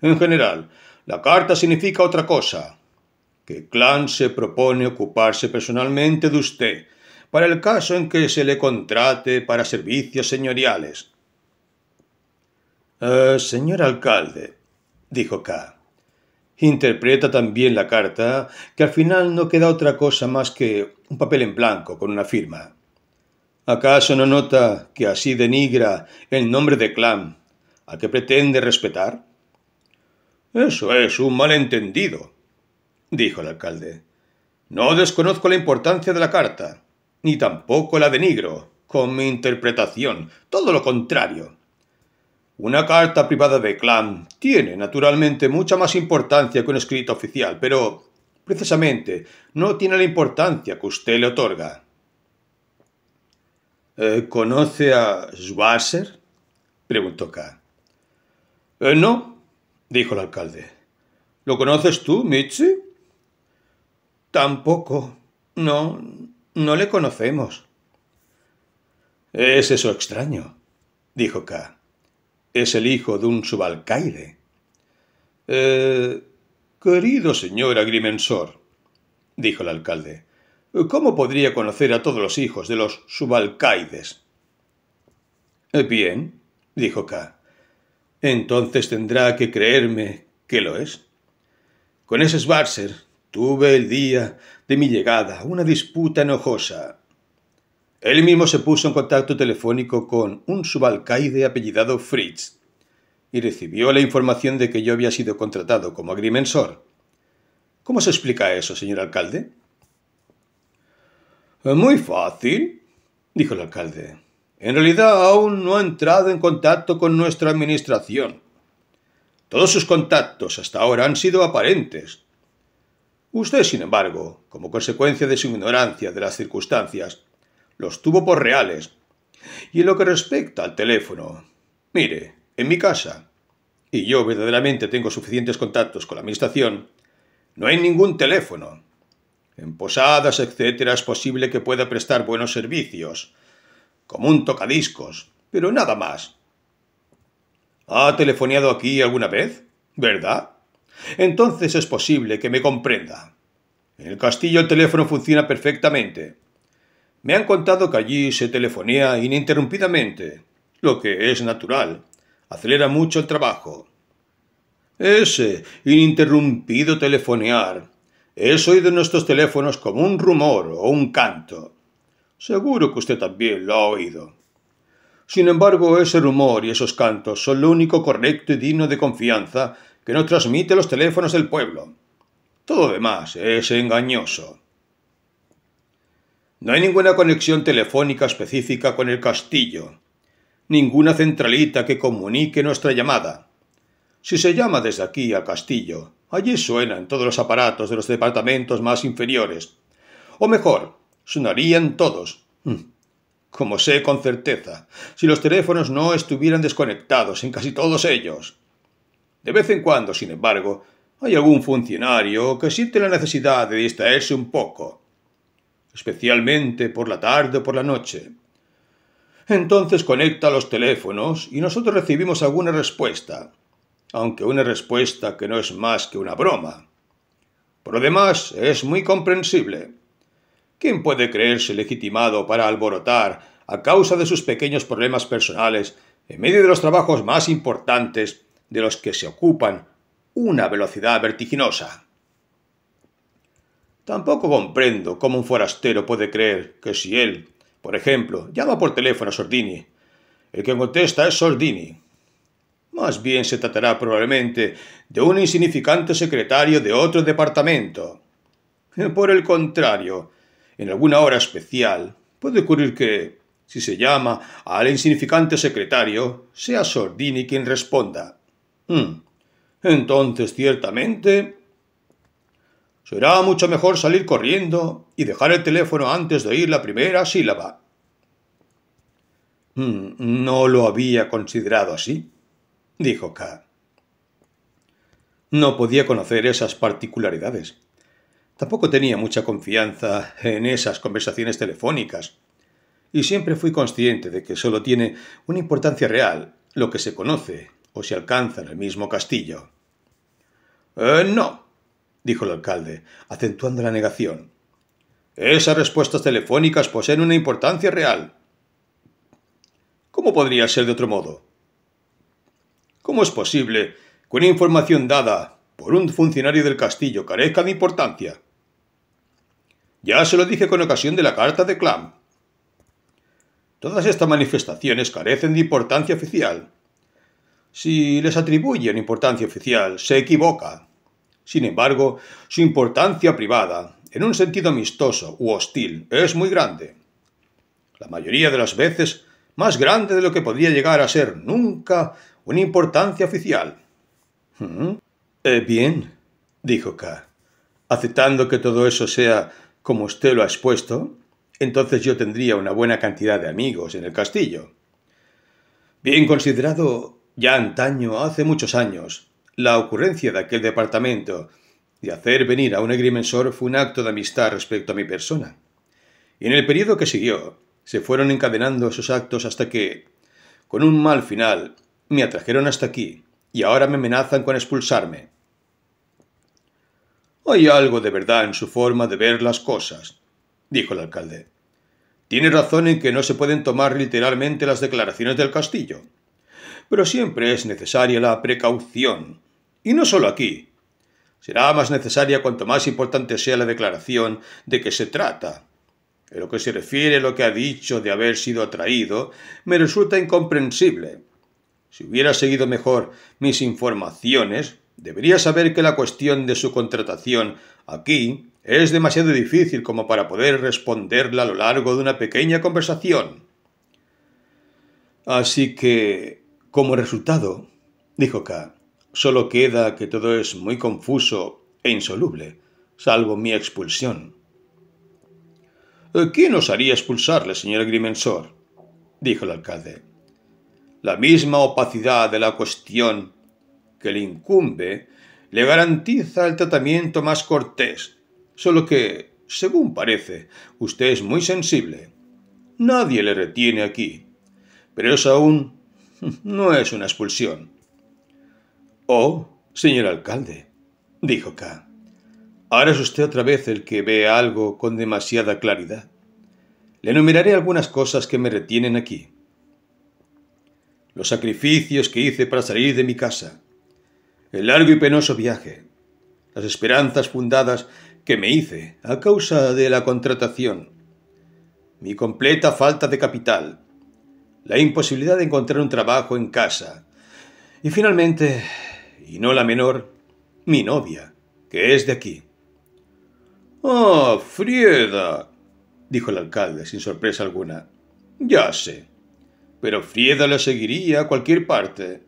En general, la carta significa otra cosa. Que Clan se propone ocuparse personalmente de usted, para el caso en que se le contrate para servicios señoriales. Eh, señor alcalde, dijo K interpreta también la carta que al final no queda otra cosa más que un papel en blanco con una firma. ¿Acaso no nota que así denigra el nombre de clan a que pretende respetar? Eso es un malentendido, dijo el alcalde. No desconozco la importancia de la carta, ni tampoco la denigro con mi interpretación, todo lo contrario. Una carta privada de Clan tiene, naturalmente, mucha más importancia que un escrito oficial, pero, precisamente, no tiene la importancia que usted le otorga. Eh, ¿Conoce a Schwarzer? preguntó K. Eh, no, dijo el alcalde. ¿Lo conoces tú, Mitzi? Tampoco. No, no le conocemos. Es eso extraño, dijo K es el hijo de un subalcaide. Eh, querido señor agrimensor, dijo el alcalde, ¿cómo podría conocer a todos los hijos de los subalcaides? Eh, bien, dijo K. Entonces tendrá que creerme que lo es. Con ese Schwarzer tuve el día de mi llegada una disputa enojosa él mismo se puso en contacto telefónico con un subalcaide apellidado Fritz y recibió la información de que yo había sido contratado como agrimensor. ¿Cómo se explica eso, señor alcalde? Muy fácil, dijo el alcalde. En realidad aún no ha entrado en contacto con nuestra administración. Todos sus contactos hasta ahora han sido aparentes. Usted, sin embargo, como consecuencia de su ignorancia de las circunstancias, los tuvo por reales. Y en lo que respecta al teléfono, mire, en mi casa, y yo verdaderamente tengo suficientes contactos con la Administración, no hay ningún teléfono. En posadas, etcétera, es posible que pueda prestar buenos servicios, como un tocadiscos, pero nada más. ¿Ha telefoneado aquí alguna vez? ¿Verdad? Entonces es posible que me comprenda. En el castillo el teléfono funciona perfectamente. Me han contado que allí se telefonía ininterrumpidamente, lo que es natural. Acelera mucho el trabajo. Ese ininterrumpido telefonear es oído en nuestros teléfonos como un rumor o un canto. Seguro que usted también lo ha oído. Sin embargo, ese rumor y esos cantos son lo único correcto y digno de confianza que nos transmite los teléfonos del pueblo. Todo demás es engañoso. No hay ninguna conexión telefónica específica con el castillo, ninguna centralita que comunique nuestra llamada. Si se llama desde aquí al castillo, allí suenan todos los aparatos de los departamentos más inferiores. O mejor, sonarían todos. Mm. Como sé con certeza, si los teléfonos no estuvieran desconectados en casi todos ellos. De vez en cuando, sin embargo, hay algún funcionario que siente la necesidad de distraerse un poco especialmente por la tarde o por la noche. Entonces conecta los teléfonos y nosotros recibimos alguna respuesta, aunque una respuesta que no es más que una broma. Por lo demás, es muy comprensible. ¿Quién puede creerse legitimado para alborotar, a causa de sus pequeños problemas personales, en medio de los trabajos más importantes de los que se ocupan, una velocidad vertiginosa? Tampoco comprendo cómo un forastero puede creer que si él, por ejemplo, llama por teléfono a Sordini, el que contesta es Sordini. Más bien se tratará probablemente de un insignificante secretario de otro departamento. Por el contrario, en alguna hora especial puede ocurrir que, si se llama al insignificante secretario, sea Sordini quien responda. Hmm. Entonces, ciertamente, Será mucho mejor salir corriendo y dejar el teléfono antes de oír la primera sílaba. Hmm, no lo había considerado así, dijo K. No podía conocer esas particularidades. Tampoco tenía mucha confianza en esas conversaciones telefónicas. Y siempre fui consciente de que solo tiene una importancia real lo que se conoce o se alcanza en el mismo castillo. Eh, no, dijo el alcalde, acentuando la negación. Esas respuestas telefónicas poseen una importancia real. ¿Cómo podría ser de otro modo? ¿Cómo es posible que una información dada por un funcionario del castillo carezca de importancia? Ya se lo dije con ocasión de la carta de Clam. Todas estas manifestaciones carecen de importancia oficial. Si les atribuyen importancia oficial, se equivoca. Sin embargo, su importancia privada, en un sentido amistoso u hostil, es muy grande. La mayoría de las veces más grande de lo que podría llegar a ser nunca una importancia oficial. ¿Mm? Eh, bien, dijo K. Aceptando que todo eso sea como usted lo ha expuesto, entonces yo tendría una buena cantidad de amigos en el castillo. Bien considerado, ya antaño, hace muchos años, la ocurrencia de aquel departamento de hacer venir a un egrimensor fue un acto de amistad respecto a mi persona. Y en el periodo que siguió, se fueron encadenando esos actos hasta que, con un mal final, me atrajeron hasta aquí, y ahora me amenazan con expulsarme. Hay algo de verdad en su forma de ver las cosas, dijo el alcalde. Tiene razón en que no se pueden tomar literalmente las declaraciones del castillo pero siempre es necesaria la precaución. Y no solo aquí. Será más necesaria cuanto más importante sea la declaración de que se trata. En lo que se refiere a lo que ha dicho de haber sido atraído, me resulta incomprensible. Si hubiera seguido mejor mis informaciones, debería saber que la cuestión de su contratación aquí es demasiado difícil como para poder responderla a lo largo de una pequeña conversación. Así que como resultado, dijo K, solo queda que todo es muy confuso e insoluble, salvo mi expulsión. Eh, ¿Quién os haría expulsarle, señor Grimensor? dijo el alcalde. La misma opacidad de la cuestión que le incumbe le garantiza el tratamiento más cortés, solo que, según parece, usted es muy sensible. Nadie le retiene aquí, pero es aún no es una expulsión. Oh, señor alcalde, dijo K. Ahora es usted otra vez el que ve algo con demasiada claridad. Le enumeraré algunas cosas que me retienen aquí. Los sacrificios que hice para salir de mi casa. El largo y penoso viaje. Las esperanzas fundadas que me hice a causa de la contratación. Mi completa falta de capital la imposibilidad de encontrar un trabajo en casa. Y finalmente, y no la menor, mi novia, que es de aquí. Ah, Frieda, dijo el alcalde sin sorpresa alguna. Ya sé. Pero Frieda la seguiría a cualquier parte.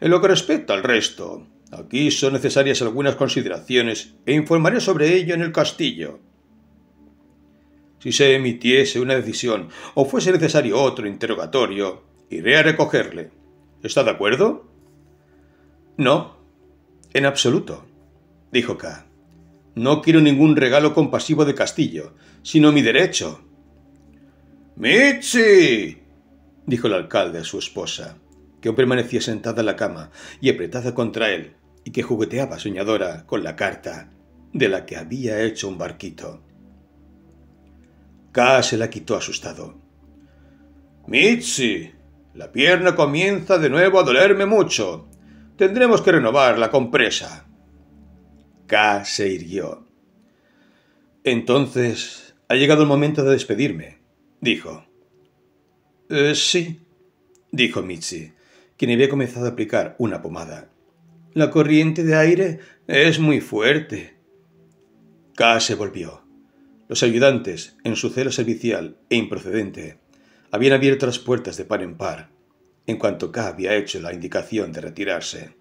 En lo que respecta al resto, aquí son necesarias algunas consideraciones e informaré sobre ello en el castillo si se emitiese una decisión o fuese necesario otro interrogatorio, iré a recogerle. ¿Está de acuerdo? No, en absoluto, dijo K. No quiero ningún regalo compasivo de Castillo, sino mi derecho. Mitzi, dijo el alcalde a su esposa, que aún permanecía sentada en la cama y apretada contra él, y que jugueteaba soñadora con la carta de la que había hecho un barquito. K se la quitó asustado. Mitzi, la pierna comienza de nuevo a dolerme mucho. Tendremos que renovar la compresa. K se irguió. Entonces, ha llegado el momento de despedirme, dijo. Eh, sí, dijo Mitzi, quien había comenzado a aplicar una pomada. La corriente de aire es muy fuerte. K se volvió. Los ayudantes, en su celo servicial e improcedente, habían abierto las puertas de par en par, en cuanto K había hecho la indicación de retirarse.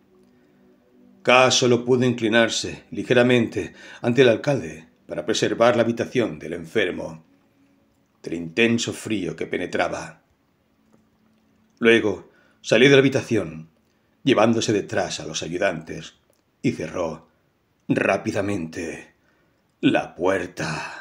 K solo pudo inclinarse ligeramente ante el alcalde para preservar la habitación del enfermo del intenso frío que penetraba. Luego salió de la habitación, llevándose detrás a los ayudantes, y cerró rápidamente la puerta.